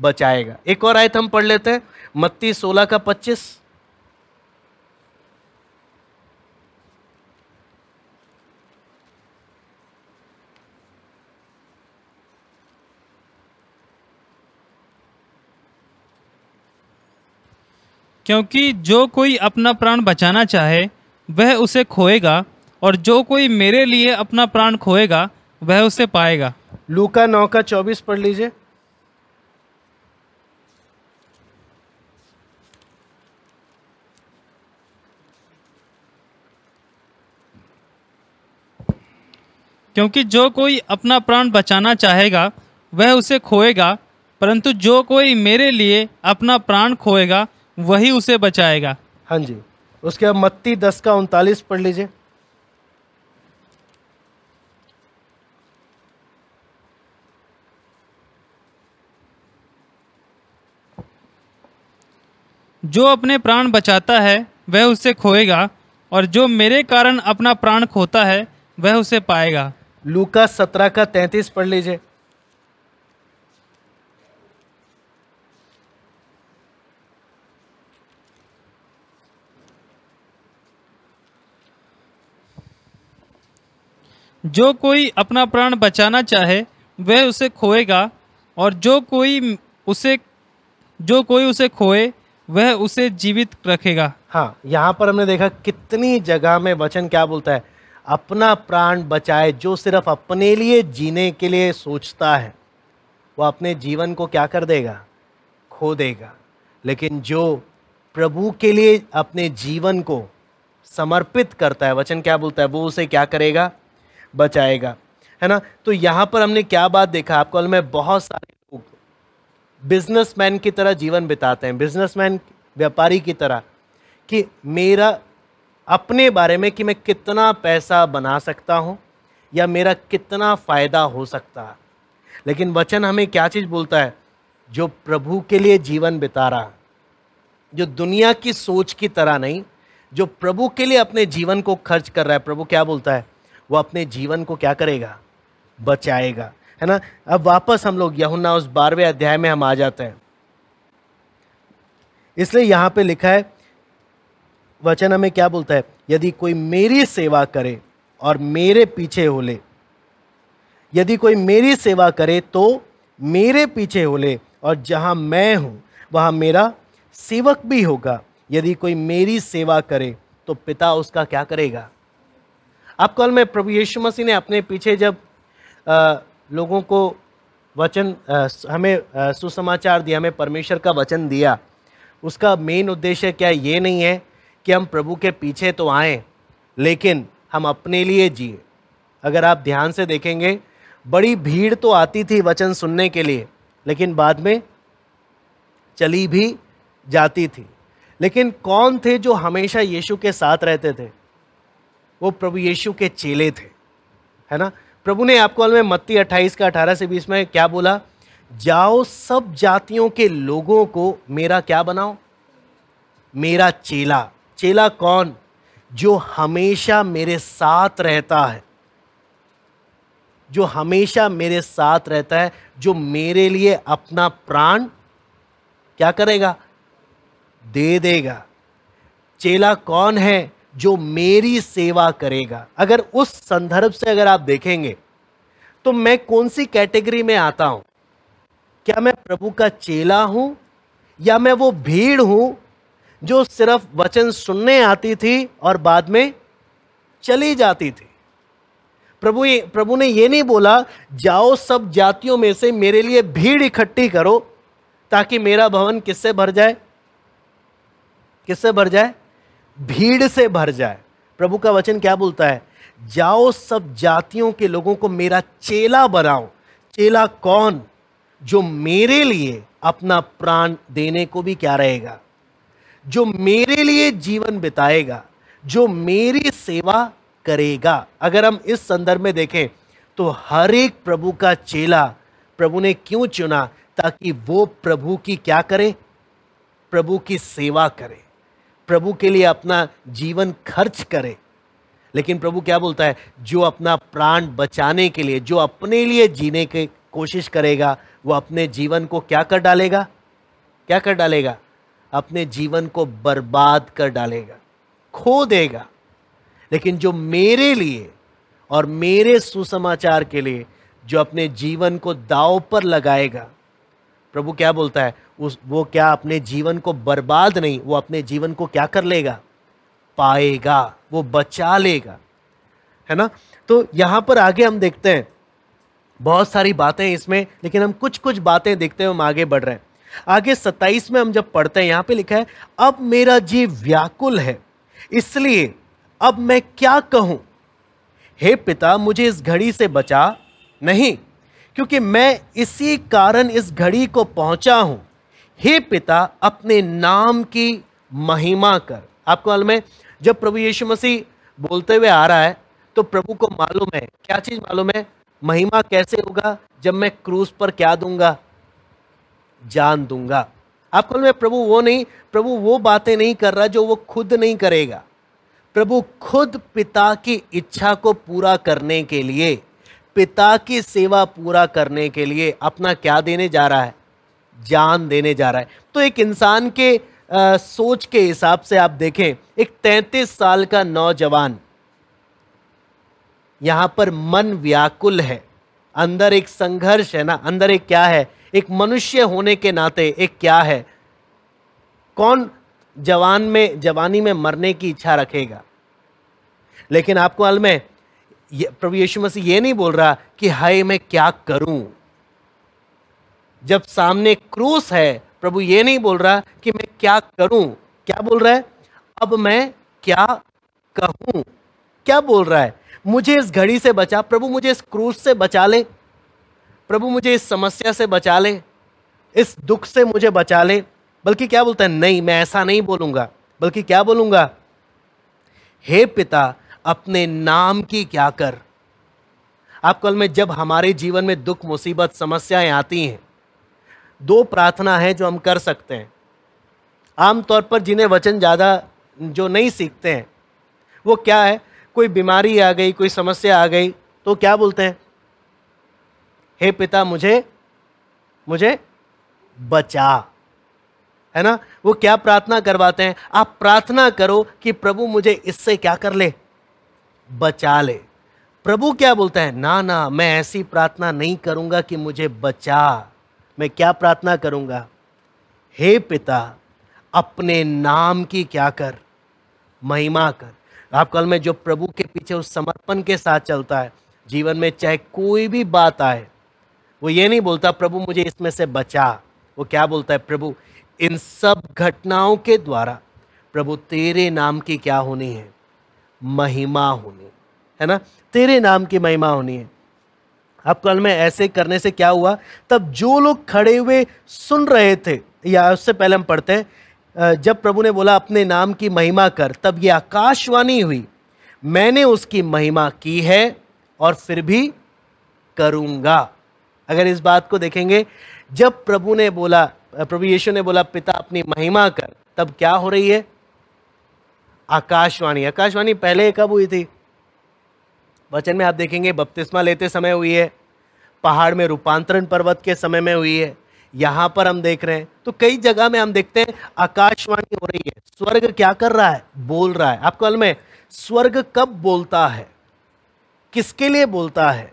बचाएगा एक और आयत हम पढ़ लेते हैं मत्ती सोलह का पच्चीस क्योंकि जो कोई अपना प्राण बचाना चाहे वह उसे खोएगा और जो कोई मेरे लिए अपना प्राण खोएगा वह उसे पाएगा लूका नौ का चौबीस पढ़ लीजिए क्योंकि जो कोई अपना प्राण बचाना चाहेगा वह उसे खोएगा परंतु जो कोई मेरे लिए अपना प्राण खोएगा वही उसे बचाएगा हाँ जी उसके बाद मत्ती दस का उनतालीस पढ़ लीजिए जो अपने प्राण बचाता है वह उसे खोएगा और जो मेरे कारण अपना प्राण खोता है वह उसे पाएगा लूका सत्रह का तैतीस पढ़ लीजिए जो कोई अपना प्राण बचाना चाहे वह उसे खोएगा और जो कोई उसे जो कोई उसे खोए वह उसे जीवित रखेगा हाँ यहाँ पर हमने देखा कितनी जगह में वचन क्या बोलता है अपना प्राण बचाए जो सिर्फ अपने लिए जीने के लिए सोचता है वो अपने जीवन को क्या कर देगा खो देगा लेकिन जो प्रभु के लिए अपने जीवन को समर्पित करता है वचन क्या बोलता है वो उसे क्या करेगा बचाएगा है ना तो यहाँ पर हमने क्या बात देखा आपको मैं बहुत सारे बिजनेसमैन की तरह जीवन बिताते हैं बिजनेसमैन व्यापारी की तरह कि मेरा अपने बारे में कि मैं कितना पैसा बना सकता हूँ या मेरा कितना फ़ायदा हो सकता है लेकिन वचन हमें क्या चीज़ बोलता है जो प्रभु के लिए जीवन बिता रहा जो दुनिया की सोच की तरह नहीं जो प्रभु के लिए अपने जीवन को खर्च कर रहा है प्रभु क्या बोलता है वो अपने जीवन को क्या करेगा बचाएगा है ना अब वापस हम लोग यहुन्ना उस बारहवें अध्याय में हम आ जाते हैं इसलिए यहां पे लिखा है वचन हमें क्या बोलता है यदि कोई मेरी सेवा करे और मेरे पीछे हो ले यदि कोई मेरी सेवा करे तो मेरे पीछे हो ले और जहां मैं हूं वहां मेरा सेवक भी होगा यदि कोई मेरी सेवा करे तो पिता उसका क्या करेगा आप कल में प्रभु यीशु मसीह ने अपने पीछे जब लोगों को वचन हमें सुसमाचार दिया हमें परमेश्वर का वचन दिया उसका मेन उद्देश्य क्या ये नहीं है कि हम प्रभु के पीछे तो आए लेकिन हम अपने लिए जिए अगर आप ध्यान से देखेंगे बड़ी भीड़ तो आती थी वचन सुनने के लिए लेकिन बाद में चली भी जाती थी लेकिन कौन थे जो हमेशा यीशु के साथ रहते थे वो प्रभु यीशु के चेले थे है ना प्रभु ने आपको में मत्ती 28 का 18 से 20 में क्या बोला जाओ सब जातियों के लोगों को मेरा क्या बनाओ मेरा चेला चेला कौन जो हमेशा मेरे साथ रहता है जो हमेशा मेरे साथ रहता है जो मेरे लिए अपना प्राण क्या करेगा दे देगा चेला कौन है जो मेरी सेवा करेगा अगर उस संदर्भ से अगर आप देखेंगे तो मैं कौन सी कैटेगरी में आता हूं क्या मैं प्रभु का चेला हूं या मैं वो भीड़ हूं जो सिर्फ वचन सुनने आती थी और बाद में चली जाती थी प्रभु प्रभु ने ये नहीं बोला जाओ सब जातियों में से मेरे लिए भीड़ इकट्ठी करो ताकि मेरा भवन किससे भर जाए किससे भर जाए भीड़ से भर जाए प्रभु का वचन क्या बोलता है जाओ सब जातियों के लोगों को मेरा चेला बनाओ चेला कौन जो मेरे लिए अपना प्राण देने को भी क्या रहेगा जो मेरे लिए जीवन बिताएगा जो मेरी सेवा करेगा अगर हम इस संदर्भ में देखें तो हर एक प्रभु का चेला प्रभु ने क्यों चुना ताकि वो प्रभु की क्या करे प्रभु की सेवा करे प्रभु के लिए अपना जीवन खर्च करे लेकिन प्रभु क्या बोलता है जो अपना प्राण बचाने के लिए जो अपने लिए जीने की कोशिश करेगा वो अपने जीवन को क्या कर डालेगा क्या कर डालेगा अपने जीवन को बर्बाद कर डालेगा खो देगा लेकिन जो मेरे लिए और मेरे सुसमाचार के लिए जो अपने जीवन को दाव पर लगाएगा प्रभु क्या बोलता है उस वो क्या अपने जीवन को बर्बाद नहीं वो अपने जीवन को क्या कर लेगा पाएगा वो बचा लेगा है ना तो यहां पर आगे हम देखते हैं बहुत सारी बातें इसमें लेकिन हम कुछ कुछ बातें देखते हुए हम आगे बढ़ रहे हैं आगे सत्ताईस में हम जब पढ़ते हैं यहां पे लिखा है अब मेरा जीव व्याकुल है इसलिए अब मैं क्या कहूं हे पिता मुझे इस घड़ी से बचा नहीं क्योंकि मैं इसी कारण इस घड़ी को पहुंचा हूं हे पिता अपने नाम की महिमा कर आपको मालूम है जब प्रभु यीशु मसीह बोलते हुए आ रहा है तो प्रभु को मालूम है क्या चीज़ मालूम है महिमा कैसे होगा जब मैं क्रूज पर क्या दूंगा जान दूंगा आपको मैं प्रभु वो नहीं प्रभु वो बातें नहीं कर रहा जो वो खुद नहीं करेगा प्रभु खुद पिता की इच्छा को पूरा करने के लिए पिता की सेवा पूरा करने के लिए अपना क्या देने जा रहा है जान देने जा रहा है तो एक इंसान के आ, सोच के हिसाब से आप देखें एक तैतीस साल का नौजवान यहां पर मन व्याकुल है अंदर एक संघर्ष है ना अंदर एक क्या है एक मनुष्य होने के नाते एक क्या है कौन जवान में जवानी में मरने की इच्छा रखेगा लेकिन आपको अल में प्रभु यीशु मसीह ये नहीं बोल रहा कि हाय मैं क्या करूं जब सामने क्रूस है प्रभु ये नहीं बोल रहा कि मैं क्या करूं क्या बोल रहा है अब मैं क्या कहूं क्या बोल रहा है मुझे इस घड़ी से बचा प्रभु मुझे इस क्रूज से बचा ले प्रभु मुझे इस समस्या से बचा ले इस दुख से मुझे बचा ले बल्कि क्या बोलता है नहीं मैं ऐसा नहीं बोलूंगा बल्कि क्या बोलूंगा हे पिता अपने नाम की क्या कर आप कल में जब हमारे जीवन में दुख मुसीबत समस्याएं आती हैं दो प्रार्थना हैं जो हम कर सकते हैं आमतौर पर जिन्हें वचन ज़्यादा जो नहीं सीखते हैं वो क्या है कोई बीमारी आ गई कोई समस्या आ गई तो क्या बोलते हैं हे पिता मुझे मुझे बचा है ना वो क्या प्रार्थना करवाते हैं आप प्रार्थना करो कि प्रभु मुझे इससे क्या कर ले बचा ले प्रभु क्या बोलता है ना ना मैं ऐसी प्रार्थना नहीं करूंगा कि मुझे बचा मैं क्या प्रार्थना करूंगा हे पिता अपने नाम की क्या कर महिमा कर आप कल में जो प्रभु के पीछे उस समर्पण के साथ चलता है जीवन में चाहे कोई भी बात आए वो ये नहीं बोलता प्रभु मुझे इसमें से बचा वो क्या बोलता है प्रभु इन सब घटनाओं के द्वारा प्रभु तेरे नाम की क्या होनी है महिमा होनी है ना तेरे नाम की महिमा होनी है अब कल में ऐसे करने से क्या हुआ तब जो लोग खड़े हुए सुन रहे थे या उससे पहले हम पढ़ते हैं जब प्रभु ने बोला अपने नाम की महिमा कर तब ये आकाशवाणी हुई मैंने उसकी महिमा की है और फिर भी करूंगा अगर इस बात को देखेंगे जब प्रभु ने बोला प्रभु यीशु ने बोला पिता अपनी महिमा कर तब क्या हो रही है आकाशवाणी आकाशवाणी पहले कब हुई थी वचन में आप देखेंगे बपतिस्मा लेते समय हुई है पहाड़ में रूपांतरण पर्वत के समय में हुई है यहाँ पर हम देख रहे हैं तो कई जगह में हम देखते हैं आकाशवाणी हो रही है स्वर्ग क्या कर रहा है बोल रहा है आपको अलम स्वर्ग कब बोलता है किसके लिए बोलता है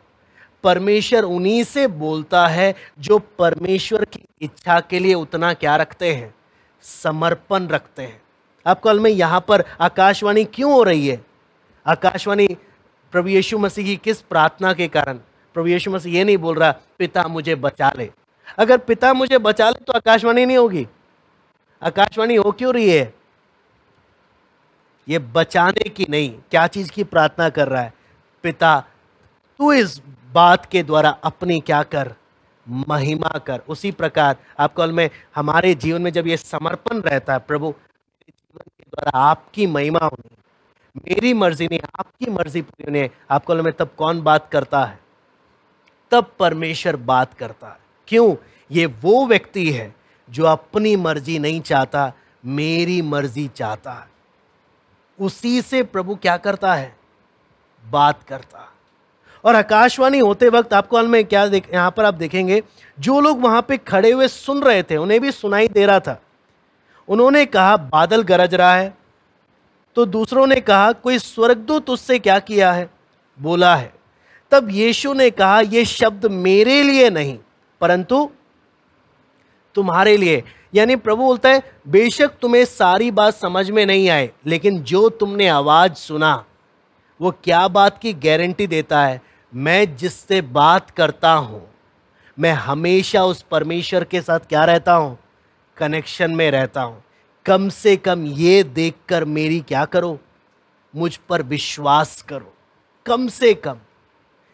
परमेश्वर उन्हीं से बोलता है जो परमेश्वर की इच्छा के लिए उतना क्या रखते हैं समर्पण रखते हैं आपको अलम यहाँ पर आकाशवाणी क्यों हो रही है आकाशवाणी प्रभु यीशु मसीह की किस प्रार्थना के कारण प्रभु यीशु मसीह ये नहीं बोल रहा पिता मुझे बचा ले अगर पिता मुझे बचा ले तो आकाशवाणी नहीं होगी आकाशवाणी हो क्यों रही है ये बचाने की नहीं क्या चीज़ की प्रार्थना कर रहा है पिता तू इस बात के द्वारा अपनी क्या कर महिमा कर उसी प्रकार आपको में हमारे जीवन में जब ये समर्पण रहता है प्रभु जीवन के द्वारा आपकी महिमा होनी मेरी मर्जी नहीं आपकी मर्जी पूरी होनी आपको में तब कौन बात करता है तब परमेश्वर बात करता है क्यों ये वो व्यक्ति है जो अपनी मर्जी नहीं चाहता मेरी मर्जी चाहता है उसी से प्रभु क्या करता है बात करता और आकाशवाणी होते वक्त आपको में क्या देख यहाँ पर आप देखेंगे जो लोग वहाँ पे खड़े हुए सुन रहे थे उन्हें भी सुनाई दे रहा था उन्होंने कहा बादल गरज रहा है तो दूसरों ने कहा कोई स्वर्गदूत उससे क्या किया है बोला है तब यीशु ने कहा यह शब्द मेरे लिए नहीं परंतु तुम्हारे लिए यानी प्रभु बोलता है बेशक तुम्हें सारी बात समझ में नहीं आए लेकिन जो तुमने आवाज़ सुना वो क्या बात की गारंटी देता है मैं जिससे बात करता हूं मैं हमेशा उस परमेश्वर के साथ क्या रहता हूं कनेक्शन में रहता हूं कम से कम ये देखकर मेरी क्या करो मुझ पर विश्वास करो कम से कम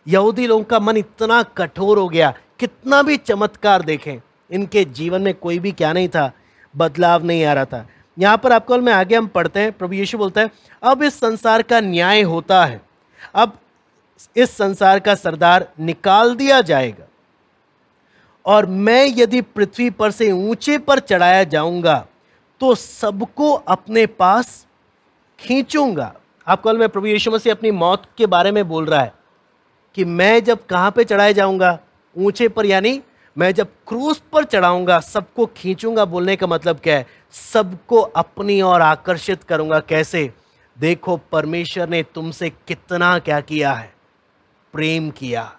यहूदी लोगों का मन इतना कठोर हो गया कितना भी चमत्कार देखें इनके जीवन में कोई भी क्या नहीं था बदलाव नहीं आ रहा था यहाँ पर आपको मैं आगे हम पढ़ते हैं प्रभु यीशु बोलता है अब इस संसार का न्याय होता है अब इस संसार का सरदार निकाल दिया जाएगा और मैं यदि पृथ्वी पर से ऊंचे पर चढ़ाया जाऊंगा तो सबको अपने पास खींचूंगा आपको मैं प्रभु यीशु मसीह अपनी मौत के बारे में बोल रहा है कि मैं जब कहाँ पे चढ़ाया जाऊँगा ऊंचे पर यानी मैं जब क्रूस पर चढ़ाऊंगा सबको खींचूंगा बोलने का मतलब क्या है सबको अपनी ओर आकर्षित करूंगा कैसे देखो परमेश्वर ने तुमसे कितना क्या किया है प्रेम किया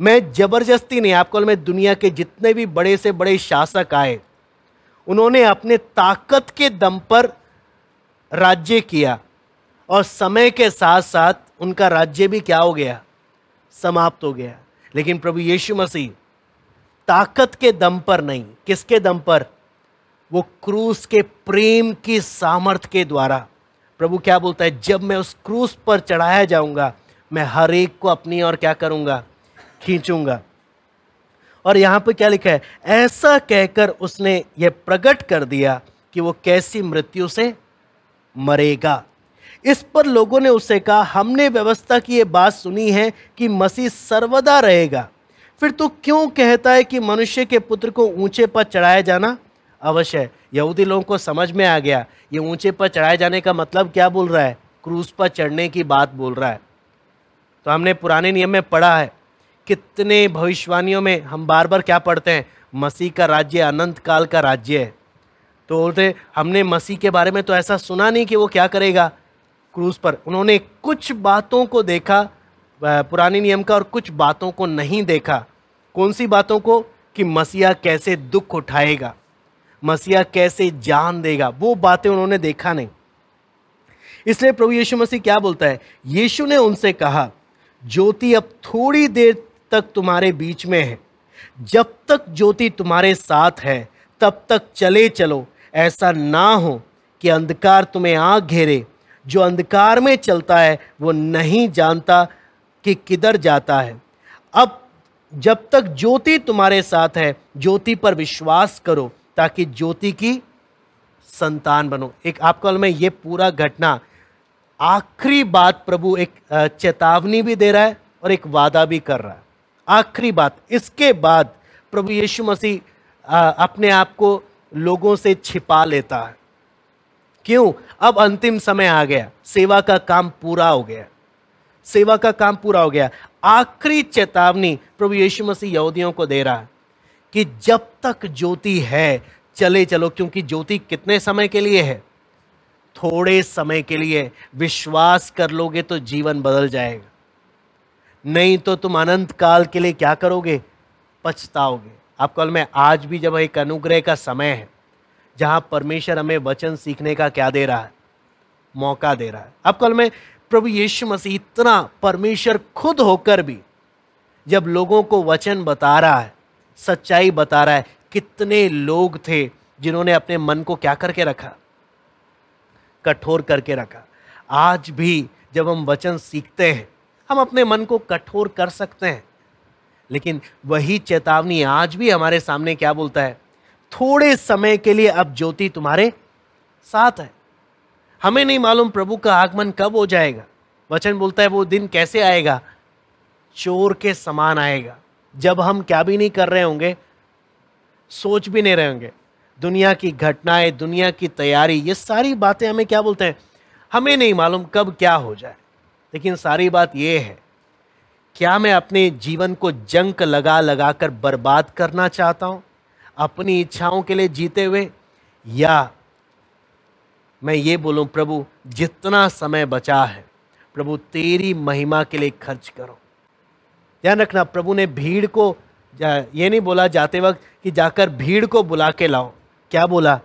मैं जबरदस्ती नहीं आपको मैं दुनिया के जितने भी बड़े से बड़े शासक आए उन्होंने अपने ताकत के दम पर राज्य किया और समय के साथ साथ उनका राज्य भी क्या हो गया समाप्त हो गया लेकिन प्रभु यीशु मसीह ताकत के दम पर नहीं किसके दम पर वो क्रूस के प्रेम की सामर्थ के द्वारा प्रभु क्या बोलता है जब मैं उस क्रूस पर चढ़ाया जाऊंगा मैं हर एक को अपनी और क्या करूंगा खींचूंगा और यहां पर क्या लिखा है ऐसा कहकर उसने यह प्रकट कर दिया कि वो कैसी मृत्यु से मरेगा इस पर लोगों ने उससे कहा हमने व्यवस्था की ये बात सुनी है कि मसीह सर्वदा रहेगा फिर तो क्यों कहता है कि मनुष्य के पुत्र को ऊंचे पर चढ़ाया जाना अवश्य है यहूदी लोगों को समझ में आ गया ये ऊंचे पर चढ़ाए जाने का मतलब क्या बोल रहा है क्रूज पर चढ़ने की बात बोल रहा है तो हमने पुराने नियम में पढ़ा है कितने भविष्यवाणियों में हम बार बार क्या पढ़ते हैं मसीह का राज्य अनंत काल का राज्य है तो बोलते हमने मसीह के बारे में तो ऐसा सुना नहीं कि वो क्या करेगा क्रूज पर उन्होंने कुछ बातों को देखा पुराने नियम का और कुछ बातों को नहीं देखा कौन सी बातों को कि मसीहा कैसे दुख उठाएगा मसीहा कैसे जान देगा वो बातें उन्होंने देखा नहीं इसलिए प्रभु यीशु मसीह क्या बोलता है यीशु ने उनसे कहा ज्योति अब थोड़ी देर तक तुम्हारे बीच में है जब तक ज्योति तुम्हारे साथ है तब तक चले चलो ऐसा ना हो कि अंधकार तुम्हें आ घेरे जो अंधकार में चलता है वो नहीं जानता कि किधर जाता है अब जब तक ज्योति तुम्हारे साथ है ज्योति पर विश्वास करो ताकि ज्योति की संतान बनो एक आपको मैं ये पूरा घटना आखिरी बात प्रभु एक चेतावनी भी दे रहा है और एक वादा भी कर रहा है आखिरी बात इसके बाद प्रभु यीशु मसीह अपने आप को लोगों से छिपा लेता है क्यों अब अंतिम समय आ गया सेवा का काम पूरा हो गया सेवा का काम पूरा हो गया आखिरी चेतावनी प्रभु यीशु मसीह यहूदियों को दे रहा है कि जब तक ज्योति है चले चलो क्योंकि ज्योति कितने समय के लिए है थोड़े समय के लिए विश्वास कर लोगे तो जीवन बदल जाएगा नहीं तो तुम अनंत काल के लिए क्या करोगे पछताओगे आप कल मैं आज भी जब एक अनुग्रह का समय है जहां परमेश्वर हमें वचन सीखने का क्या दे रहा है मौका दे रहा है अब कल मैं प्रभु यीशु मसीह इतना परमेश्वर खुद होकर भी जब लोगों को वचन बता रहा है सच्चाई बता रहा है कितने लोग थे जिन्होंने अपने मन को क्या करके रखा कठोर करके रखा आज भी जब हम वचन सीखते हैं हम अपने मन को कठोर कर सकते हैं लेकिन वही चेतावनी आज भी हमारे सामने क्या बोलता है थोड़े समय के लिए अब ज्योति तुम्हारे साथ है हमें नहीं मालूम प्रभु का आगमन कब हो जाएगा वचन बोलता है वो दिन कैसे आएगा चोर के समान आएगा जब हम क्या भी नहीं कर रहे होंगे सोच भी नहीं रहे होंगे दुनिया की घटनाएं दुनिया की तैयारी ये सारी बातें हमें क्या बोलते हैं हमें नहीं मालूम कब क्या हो जाए लेकिन सारी बात ये है क्या मैं अपने जीवन को जंक लगा लगा कर बर्बाद करना चाहता हूँ अपनी इच्छाओं के लिए जीते हुए या मैं ये बोलूँ प्रभु जितना समय बचा है प्रभु तेरी महिमा के लिए खर्च करो ध्यान रखना प्रभु ने भीड़ को ये नहीं बोला जाते वक्त कि जाकर भीड़ को बुला के लाओ क्या बोला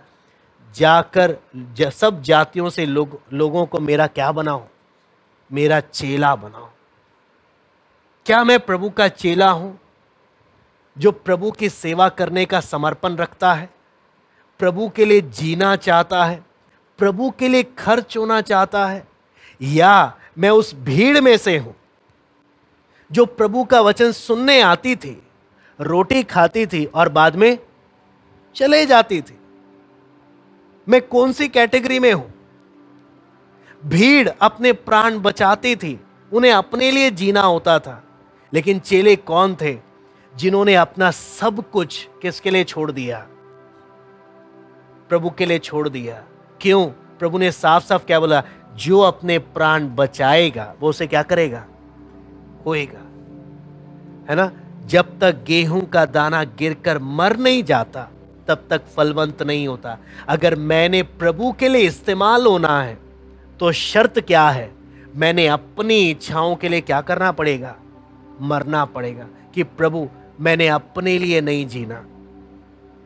जाकर जा, सब जातियों से लोग लोगों को मेरा क्या बनाओ मेरा चेला बनाओ क्या मैं प्रभु का चेला हूं जो प्रभु की सेवा करने का समर्पण रखता है प्रभु के लिए जीना चाहता है प्रभु के लिए खर्च होना चाहता है या मैं उस भीड़ में से हूं जो प्रभु का वचन सुनने आती थी रोटी खाती थी और बाद में चले जाती थी मैं कौन सी कैटेगरी में हूं भीड़ अपने प्राण बचाती थी उन्हें अपने लिए जीना होता था लेकिन चेले कौन थे जिन्होंने अपना सब कुछ किसके लिए छोड़ दिया प्रभु के लिए छोड़ दिया क्यों प्रभु ने साफ साफ क्या बोला जो अपने प्राण बचाएगा वो उसे क्या करेगा होएगा है ना जब तक गेहूं का दाना गिरकर मर नहीं जाता तब तक फलवंत नहीं होता अगर मैंने प्रभु के लिए इस्तेमाल होना है तो शर्त क्या है मैंने अपनी इच्छाओं के लिए क्या करना पड़ेगा मरना पड़ेगा कि प्रभु मैंने अपने लिए नहीं जीना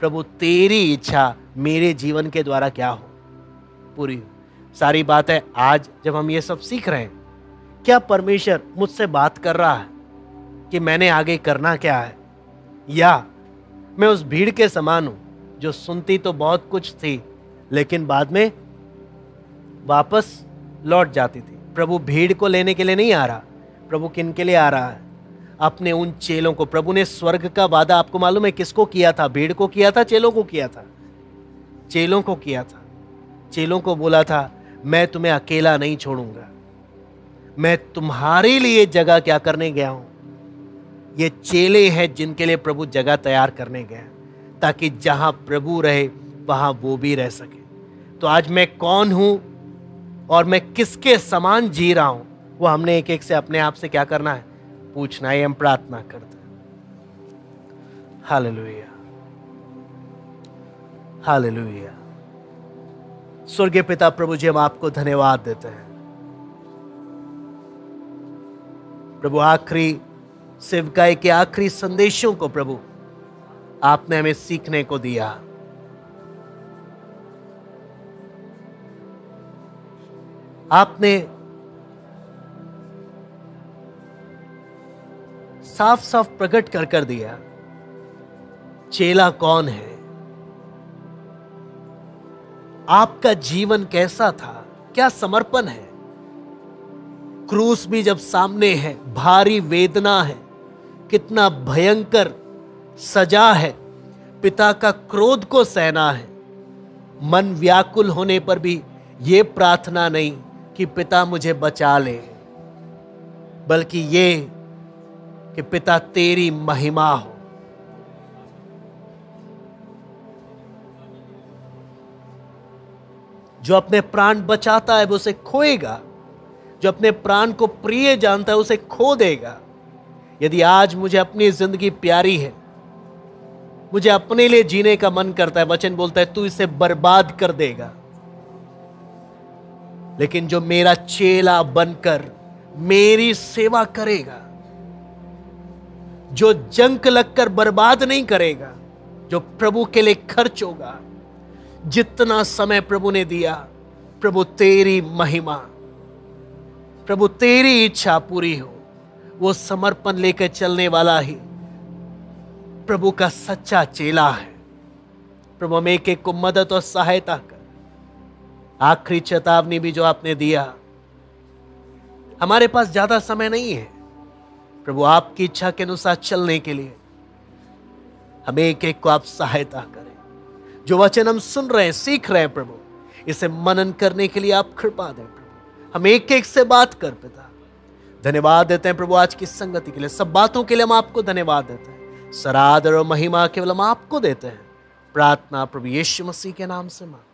प्रभु तेरी इच्छा मेरे जीवन के द्वारा क्या हो पूरी हो सारी बात है आज जब हम ये सब सीख रहे हैं क्या परमेश्वर मुझसे बात कर रहा है कि मैंने आगे करना क्या है या मैं उस भीड़ के समान हूं जो सुनती तो बहुत कुछ थी लेकिन बाद में वापस लौट जाती थी प्रभु भीड़ को लेने के लिए नहीं आ रहा प्रभु किन के लिए आ रहा है अपने उन चेलों को प्रभु ने स्वर्ग का वादा आपको मालूम है किसको किया था भीड़ को किया था चेलों को किया था चेलों को किया था चेलों को बोला था मैं तुम्हें अकेला नहीं छोड़ूंगा मैं तुम्हारे लिए जगह क्या करने गया हूं ये चेले हैं जिनके लिए प्रभु जगह तैयार करने गया ताकि जहां प्रभु रहे वहां वो भी रह सके तो आज मैं कौन हूं और मैं किसके समान जी रहा हूं वो हमने एक एक से अपने आप से क्या करना है पूछना है हम प्रार्थना करते लोहिया हाल लोहिया स्वर्गीय पिता प्रभु जी हम आपको धन्यवाद देते हैं प्रभु आखिरी सेवकाई के आखिरी संदेशों को प्रभु आपने हमें सीखने को दिया आपने साफ साफ प्रकट कर कर दिया चेला कौन है आपका जीवन कैसा था क्या समर्पण है क्रूस भी जब सामने है भारी वेदना है कितना भयंकर सजा है पिता का क्रोध को सहना है मन व्याकुल होने पर भी यह प्रार्थना नहीं कि पिता मुझे बचा ले बल्कि ये कि पिता तेरी महिमा हो जो अपने प्राण बचाता है वो उसे खोएगा जो अपने प्राण को प्रिय जानता है उसे खो देगा यदि आज मुझे अपनी जिंदगी प्यारी है मुझे अपने लिए जीने का मन करता है वचन बोलता है तू इसे बर्बाद कर देगा लेकिन जो मेरा चेला बनकर मेरी सेवा करेगा जो जंक लगकर बर्बाद नहीं करेगा जो प्रभु के लिए खर्च होगा जितना समय प्रभु ने दिया प्रभु तेरी महिमा प्रभु तेरी इच्छा पूरी हो वो समर्पण लेकर चलने वाला ही प्रभु का सच्चा चेला है प्रभु हम एक एक को मदद और सहायता कर आखिरी चेतावनी भी जो आपने दिया हमारे पास ज्यादा समय नहीं है प्रभु आपकी इच्छा के अनुसार चलने के लिए हमें एक एक को आप सहायता करें जो वचन हम सुन रहे हैं सीख रहे हैं प्रभु इसे मनन करने के लिए आप कृपा दें प्रभु हम एक एक से बात कर पिता धन्यवाद देते हैं प्रभु आज की संगति के लिए सब बातों के लिए हम आपको धन्यवाद देते हैं सरादर और महिमा केवल हम आपको देते हैं प्रार्थना प्रभु यीशु मसीह के नाम से मांग